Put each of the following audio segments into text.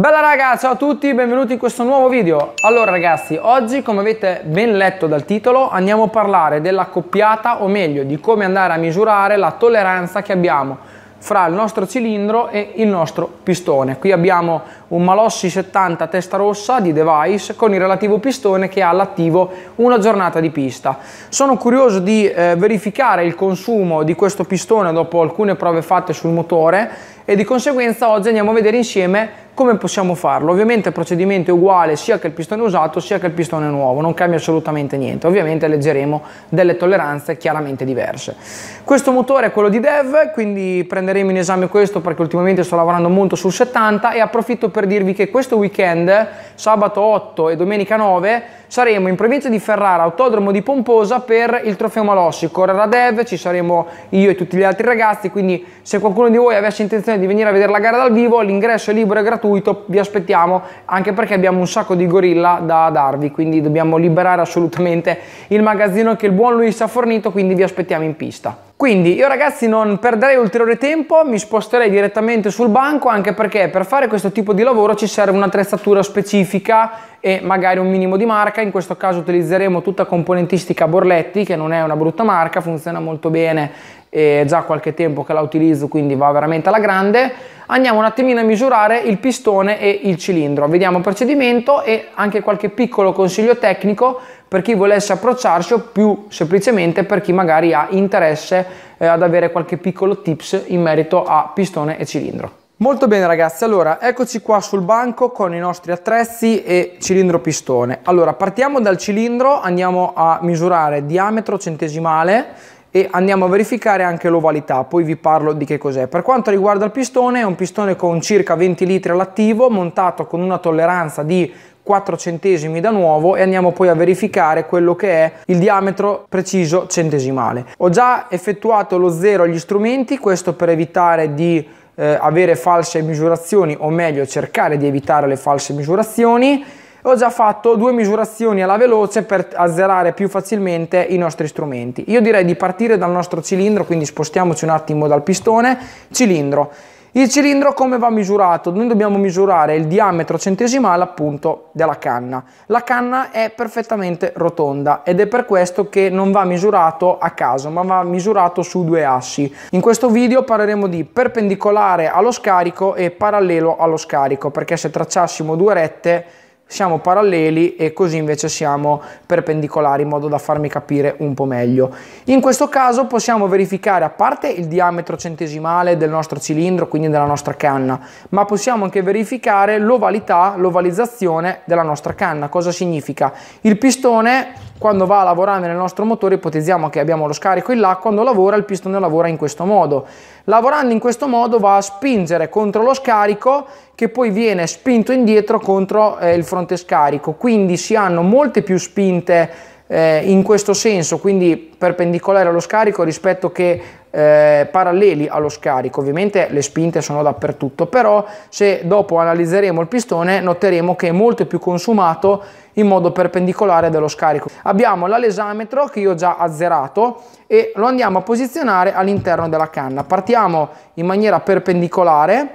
Bella raga, ciao a tutti, benvenuti in questo nuovo video. Allora ragazzi, oggi come avete ben letto dal titolo andiamo a parlare della coppiata o meglio di come andare a misurare la tolleranza che abbiamo fra il nostro cilindro e il nostro pistone. Qui abbiamo un Malossi 70 testa rossa di Device con il relativo pistone che ha all'attivo una giornata di pista. Sono curioso di eh, verificare il consumo di questo pistone dopo alcune prove fatte sul motore e di conseguenza oggi andiamo a vedere insieme come possiamo farlo? Ovviamente il procedimento è uguale sia che il pistone usato sia che il pistone nuovo, non cambia assolutamente niente. Ovviamente leggeremo delle tolleranze chiaramente diverse. Questo motore è quello di Dev, quindi prenderemo in esame questo perché ultimamente sto lavorando molto sul 70 e approfitto per dirvi che questo weekend, sabato 8 e domenica 9, saremo in provincia di Ferrara, autodromo di Pomposa per il trofeo Malossi, Correrà Dev, ci saremo io e tutti gli altri ragazzi, quindi se qualcuno di voi avesse intenzione di venire a vedere la gara dal vivo, l'ingresso è libero e gratuito, vi aspettiamo anche perché abbiamo un sacco di gorilla da darvi, quindi dobbiamo liberare assolutamente il magazzino che il buon Luis ha fornito, quindi vi aspettiamo in pista. Quindi io ragazzi non perderei ulteriore tempo, mi sposterei direttamente sul banco anche perché per fare questo tipo di lavoro ci serve un'attrezzatura specifica e magari un minimo di marca, in questo caso utilizzeremo tutta componentistica Borletti che non è una brutta marca, funziona molto bene è già qualche tempo che la utilizzo quindi va veramente alla grande andiamo un attimino a misurare il pistone e il cilindro vediamo il procedimento e anche qualche piccolo consiglio tecnico per chi volesse approcciarci o più semplicemente per chi magari ha interesse eh, ad avere qualche piccolo tips in merito a pistone e cilindro Molto bene ragazzi, allora eccoci qua sul banco con i nostri attrezzi e cilindro pistone. Allora partiamo dal cilindro, andiamo a misurare diametro centesimale e andiamo a verificare anche l'ovalità, poi vi parlo di che cos'è. Per quanto riguarda il pistone, è un pistone con circa 20 litri all'attivo, montato con una tolleranza di 4 centesimi da nuovo e andiamo poi a verificare quello che è il diametro preciso centesimale. Ho già effettuato lo zero agli strumenti, questo per evitare di eh, avere false misurazioni o meglio cercare di evitare le false misurazioni ho già fatto due misurazioni alla veloce per azzerare più facilmente i nostri strumenti. Io direi di partire dal nostro cilindro, quindi spostiamoci un attimo dal pistone, cilindro. Il cilindro come va misurato? Noi dobbiamo misurare il diametro centesimale appunto della canna. La canna è perfettamente rotonda ed è per questo che non va misurato a caso ma va misurato su due assi. In questo video parleremo di perpendicolare allo scarico e parallelo allo scarico perché se tracciassimo due rette siamo paralleli e così invece siamo perpendicolari in modo da farmi capire un po' meglio. In questo caso possiamo verificare a parte il diametro centesimale del nostro cilindro, quindi della nostra canna, ma possiamo anche verificare l'ovalità, l'ovalizzazione della nostra canna. Cosa significa? Il pistone quando va a lavorare nel nostro motore ipotizziamo che abbiamo lo scarico in là, quando lavora il pistone lavora in questo modo. Lavorando in questo modo va a spingere contro lo scarico che poi viene spinto indietro contro eh, il fronte scarico, quindi si hanno molte più spinte eh, in questo senso, quindi perpendicolare allo scarico rispetto che eh, paralleli allo scarico. Ovviamente le spinte sono dappertutto, però se dopo analizzeremo il pistone noteremo che è molto più consumato in modo perpendicolare dello scarico. Abbiamo l'alesametro che io ho già azzerato e lo andiamo a posizionare all'interno della canna. Partiamo in maniera perpendicolare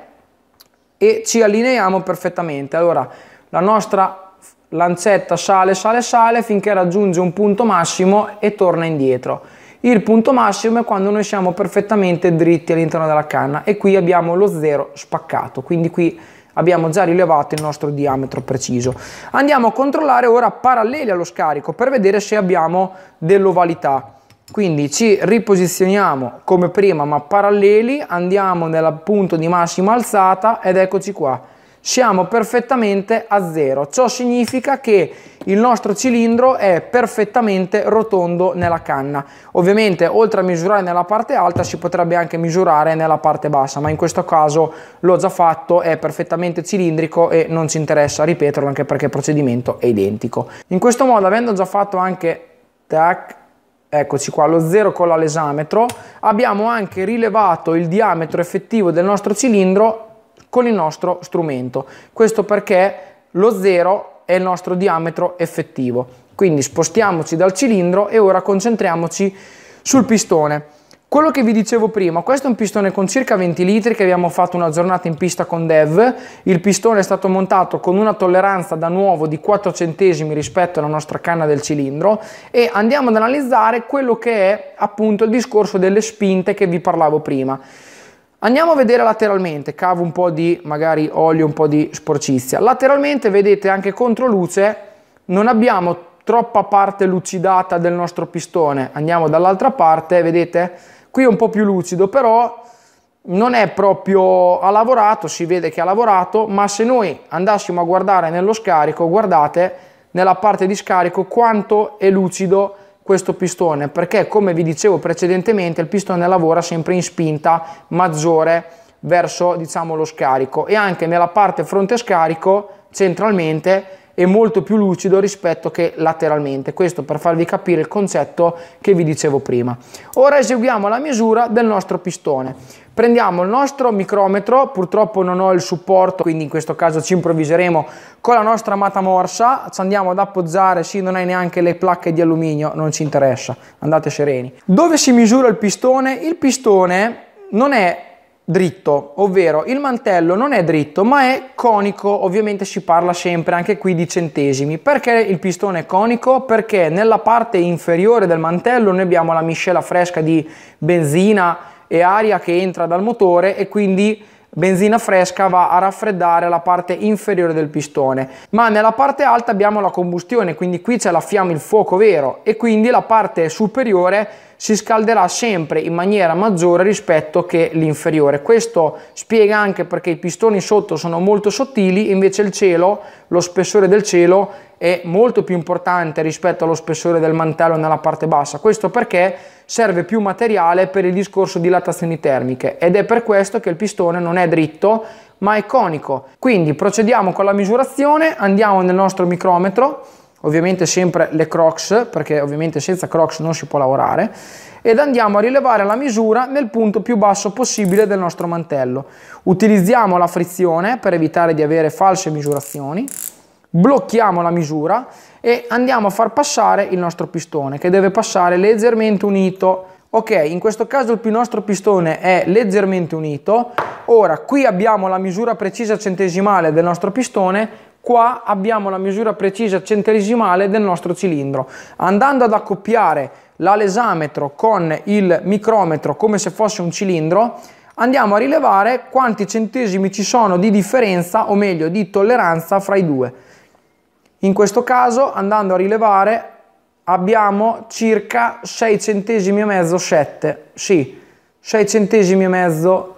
e ci allineiamo perfettamente. Allora, la nostra lancetta sale sale sale finché raggiunge un punto massimo e torna indietro il punto massimo è quando noi siamo perfettamente dritti all'interno della canna e qui abbiamo lo zero spaccato quindi qui abbiamo già rilevato il nostro diametro preciso andiamo a controllare ora paralleli allo scarico per vedere se abbiamo dell'ovalità quindi ci riposizioniamo come prima ma paralleli andiamo nel punto di massima alzata ed eccoci qua siamo perfettamente a zero. Ciò significa che il nostro cilindro è perfettamente rotondo nella canna. Ovviamente oltre a misurare nella parte alta si potrebbe anche misurare nella parte bassa, ma in questo caso l'ho già fatto, è perfettamente cilindrico e non ci interessa ripeterlo anche perché il procedimento è identico. In questo modo avendo già fatto anche tac eccoci qua, lo zero con l'alesametro, abbiamo anche rilevato il diametro effettivo del nostro cilindro con il nostro strumento. Questo perché lo 0 è il nostro diametro effettivo. Quindi spostiamoci dal cilindro e ora concentriamoci sul pistone. Quello che vi dicevo prima, questo è un pistone con circa 20 litri che abbiamo fatto una giornata in pista con Dev, il pistone è stato montato con una tolleranza da nuovo di 4 centesimi rispetto alla nostra canna del cilindro e andiamo ad analizzare quello che è appunto il discorso delle spinte che vi parlavo prima. Andiamo a vedere lateralmente, cavo un po' di magari olio, un po' di sporcizia. Lateralmente vedete anche contro luce non abbiamo troppa parte lucidata del nostro pistone. Andiamo dall'altra parte, vedete? Qui è un po' più lucido, però non è proprio ha lavorato, si vede che ha lavorato, ma se noi andassimo a guardare nello scarico, guardate nella parte di scarico quanto è lucido questo pistone perché come vi dicevo precedentemente il pistone lavora sempre in spinta maggiore verso diciamo lo scarico e anche nella parte fronte scarico centralmente è molto più lucido rispetto che lateralmente. Questo per farvi capire il concetto che vi dicevo prima. Ora eseguiamo la misura del nostro pistone. Prendiamo il nostro micrometro, purtroppo non ho il supporto, quindi in questo caso ci improvviseremo con la nostra amata morsa, ci andiamo ad appoggiare, sì non hai neanche le placche di alluminio, non ci interessa, andate sereni. Dove si misura il pistone? Il pistone non è dritto, ovvero il mantello non è dritto ma è conico, ovviamente si parla sempre anche qui di centesimi. Perché il pistone è conico? Perché nella parte inferiore del mantello noi abbiamo la miscela fresca di benzina e aria che entra dal motore e quindi benzina fresca va a raffreddare la parte inferiore del pistone ma nella parte alta abbiamo la combustione quindi qui c'è la fiamma il fuoco vero e quindi la parte superiore si scalderà sempre in maniera maggiore rispetto che l'inferiore. Questo spiega anche perché i pistoni sotto sono molto sottili, invece il cielo, lo spessore del cielo è molto più importante rispetto allo spessore del mantello nella parte bassa. Questo perché serve più materiale per il discorso di dilatazioni termiche ed è per questo che il pistone non è dritto ma è conico. Quindi procediamo con la misurazione, andiamo nel nostro micrometro ovviamente sempre le crocs perché ovviamente senza crocs non si può lavorare ed andiamo a rilevare la misura nel punto più basso possibile del nostro mantello utilizziamo la frizione per evitare di avere false misurazioni blocchiamo la misura e andiamo a far passare il nostro pistone che deve passare leggermente unito ok in questo caso il nostro pistone è leggermente unito ora qui abbiamo la misura precisa centesimale del nostro pistone qua abbiamo la misura precisa centesimale del nostro cilindro. Andando ad accoppiare l'alesametro con il micrometro come se fosse un cilindro, andiamo a rilevare quanti centesimi ci sono di differenza, o meglio di tolleranza, fra i due. In questo caso, andando a rilevare, abbiamo circa 6 centesimi e mezzo, 7, sì, 6 centesimi e mezzo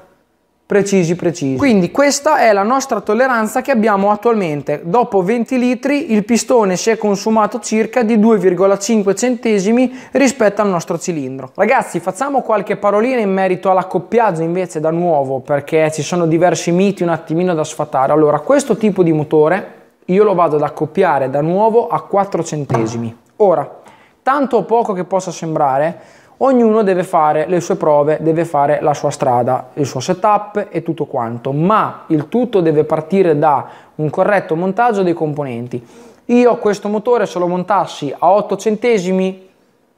precisi precisi quindi questa è la nostra tolleranza che abbiamo attualmente dopo 20 litri il pistone si è consumato circa di 2,5 centesimi rispetto al nostro cilindro ragazzi facciamo qualche parolina in merito all'accoppiaggio invece da nuovo perché ci sono diversi miti un attimino da sfatare allora questo tipo di motore io lo vado ad accoppiare da nuovo a 4 centesimi ora tanto o poco che possa sembrare Ognuno deve fare le sue prove, deve fare la sua strada, il suo setup e tutto quanto, ma il tutto deve partire da un corretto montaggio dei componenti. Io questo motore se lo montassi a 8 centesimi,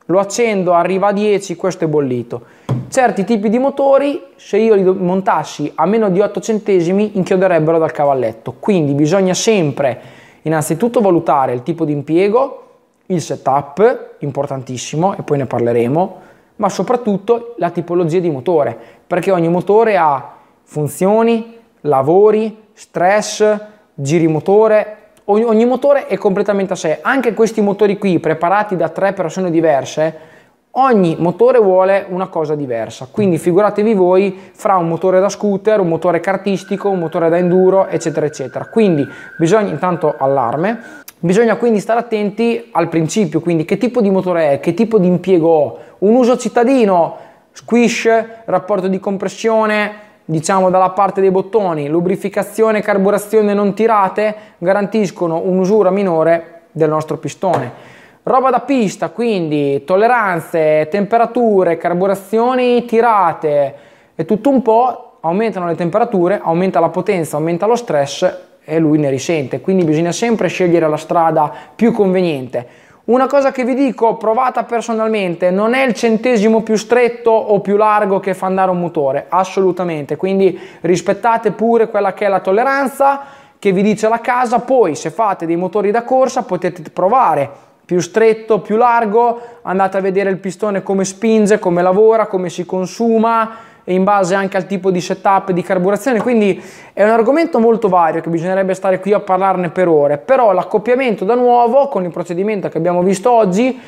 lo accendo, arriva a 10, questo è bollito. Certi tipi di motori, se io li montassi a meno di 8 centesimi, inchioderebbero dal cavalletto. Quindi bisogna sempre innanzitutto valutare il tipo di impiego, il setup, importantissimo, e poi ne parleremo, ma soprattutto la tipologia di motore, perché ogni motore ha funzioni, lavori, stress, giri motore, ogni, ogni motore è completamente a sé. Anche questi motori qui, preparati da tre persone diverse, ogni motore vuole una cosa diversa. Quindi figuratevi voi fra un motore da scooter, un motore cartistico, un motore da enduro, eccetera, eccetera. Quindi bisogna intanto allarme Bisogna quindi stare attenti al principio, quindi che tipo di motore è, che tipo di impiego ho. Un uso cittadino, squish, rapporto di compressione, diciamo dalla parte dei bottoni, lubrificazione e carburazione non tirate garantiscono un'usura minore del nostro pistone. Roba da pista, quindi tolleranze, temperature, carburazioni tirate e tutto un po', aumentano le temperature, aumenta la potenza, aumenta lo stress e lui ne risente, quindi bisogna sempre scegliere la strada più conveniente. Una cosa che vi dico, provata personalmente, non è il centesimo più stretto o più largo che fa andare un motore, assolutamente, quindi rispettate pure quella che è la tolleranza che vi dice la casa, poi se fate dei motori da corsa potete provare più stretto, più largo, andate a vedere il pistone come spinge, come lavora, come si consuma, in base anche al tipo di setup di carburazione, quindi è un argomento molto vario che bisognerebbe stare qui a parlarne per ore, però l'accoppiamento da nuovo con il procedimento che abbiamo visto oggi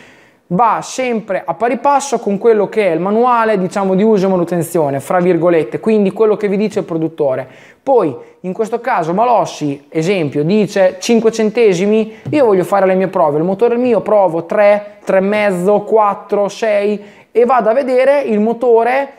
va sempre a pari passo con quello che è il manuale diciamo di uso e manutenzione fra virgolette quindi quello che vi dice il produttore poi in questo caso Malossi esempio dice 5 centesimi io voglio fare le mie prove il motore mio provo 3 3,5 4 6 e vado a vedere il motore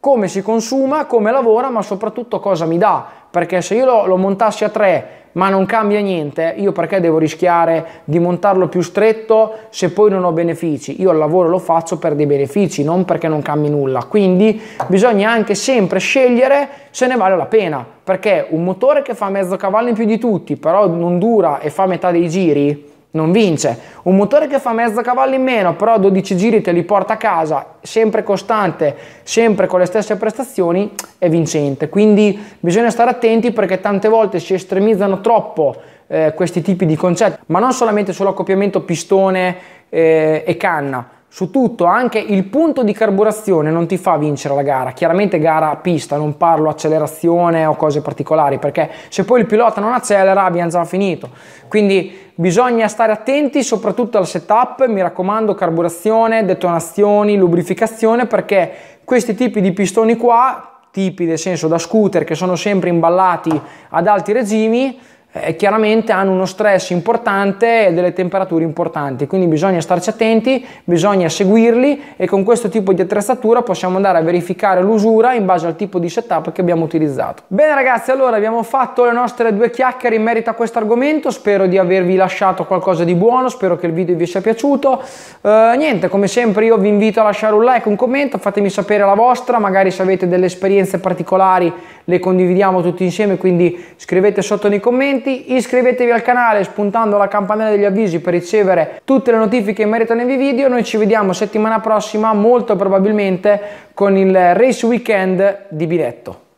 come si consuma, come lavora, ma soprattutto cosa mi dà. Perché se io lo, lo montassi a 3 ma non cambia niente, io perché devo rischiare di montarlo più stretto se poi non ho benefici? Io il lavoro lo faccio per dei benefici, non perché non cambi nulla. Quindi bisogna anche sempre scegliere se ne vale la pena. Perché un motore che fa mezzo cavallo in più di tutti, però non dura e fa metà dei giri, non vince. Un motore che fa mezzo cavallo in meno, però 12 giri te li porta a casa, sempre costante, sempre con le stesse prestazioni, è vincente. Quindi bisogna stare attenti perché tante volte si estremizzano troppo eh, questi tipi di concetti, ma non solamente sull'accoppiamento pistone eh, e canna, su tutto, anche il punto di carburazione non ti fa vincere la gara. Chiaramente gara a pista, non parlo accelerazione o cose particolari, perché se poi il pilota non accelera abbiamo già finito. Quindi bisogna stare attenti soprattutto al setup, mi raccomando carburazione, detonazioni, lubrificazione, perché questi tipi di pistoni qua, tipi nel senso da scooter che sono sempre imballati ad alti regimi, eh, chiaramente hanno uno stress importante e delle temperature importanti, quindi bisogna starci attenti, bisogna seguirli e con questo tipo di attrezzatura possiamo andare a verificare l'usura in base al tipo di setup che abbiamo utilizzato. Bene ragazzi, allora abbiamo fatto le nostre due chiacchiere in merito a questo argomento, spero di avervi lasciato qualcosa di buono, spero che il video vi sia piaciuto. Eh, niente, come sempre io vi invito a lasciare un like, un commento, fatemi sapere la vostra, magari se avete delle esperienze particolari le condividiamo tutti insieme, quindi scrivete sotto nei commenti utenti, iscrivetevi al canale spuntando la campanella degli avvisi per ricevere tutte le notifiche in merito ai miei video, noi ci vediamo settimana prossima molto probabilmente con il Race Weekend di Biletto.